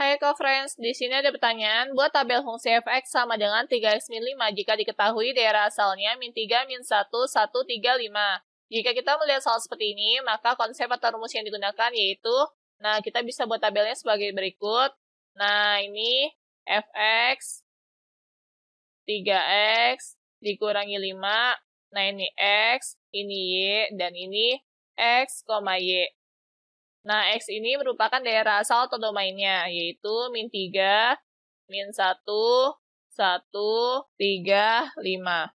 Hai co-friends, di sini ada pertanyaan, buat tabel fungsi fx sama dengan 3x min 5 jika diketahui daerah asalnya min 3, min 1, 1, 3, 5. Jika kita melihat soal seperti ini, maka konsep atau rumus yang digunakan yaitu, nah kita bisa buat tabelnya sebagai berikut. Nah ini fx 3x dikurangi 5, nah ini x, ini y, dan ini x, y. Nah, X ini merupakan daerah asal atau domainnya, yaitu min 3, min 1, 1, 3, 5.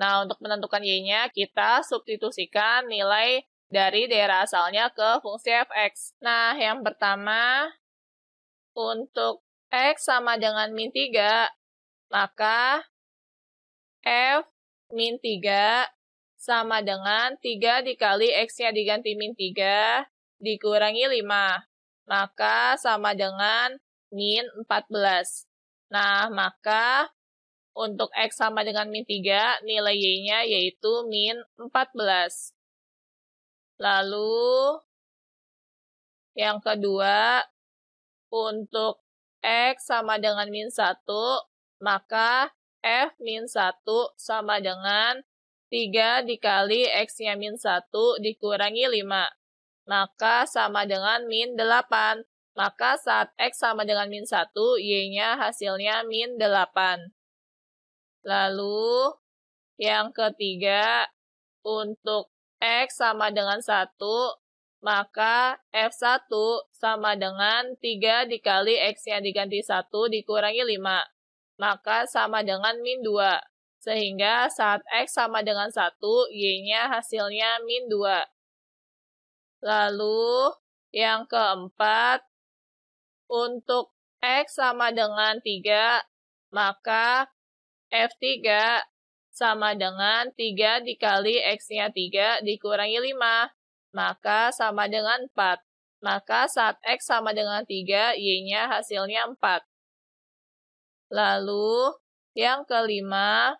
Nah, untuk menentukan Y-nya, kita substitusikan nilai dari daerah asalnya ke fungsi fx. Nah, yang pertama, untuk x sama dengan min 3, maka f min 3 sama dengan 3 dikali x-nya diganti min 3 dikurangi 5, maka sama dengan min 14. Nah, maka untuk X sama dengan min 3, nilai Y-nya yaitu min 14. Lalu, yang kedua, untuk X sama dengan min 1, maka F min 1 sama dengan 3 dikali X-nya min 1 dikurangi 5 maka sama dengan min 8. Maka saat X sama dengan min 1, Y-nya hasilnya min 8. Lalu, yang ketiga, untuk X sama dengan 1, maka F1 sama dengan 3 dikali X-nya diganti 1 dikurangi 5. Maka sama dengan min 2. Sehingga saat X sama dengan 1, Y-nya hasilnya min 2. Lalu yang keempat, untuk X sama dengan 3, maka F3 sama dengan 3 dikali X-nya 3 dikurangi 5, maka sama dengan 4. Maka saat X sama dengan 3, Y-nya hasilnya 4. Lalu, yang kelima,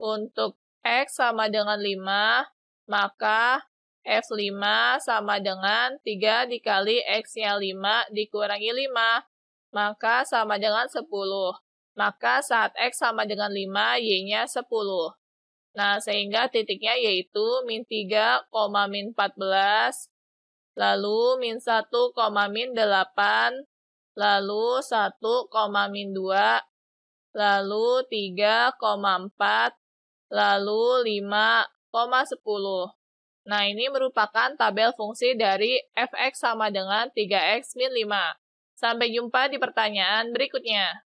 untuk X sama dengan 5, maka F5 sama dengan 3 dikali X-nya 5 dikurangi 5, maka sama dengan 10. Maka saat X sama dengan 5, Y-nya 10. Nah, sehingga titiknya yaitu min 3, min 14, lalu min 1, min 8, lalu 1, min 2, lalu 3, 4, lalu 5, 10. Nah, ini merupakan tabel fungsi dari fx sama dengan 3x min 5. Sampai jumpa di pertanyaan berikutnya.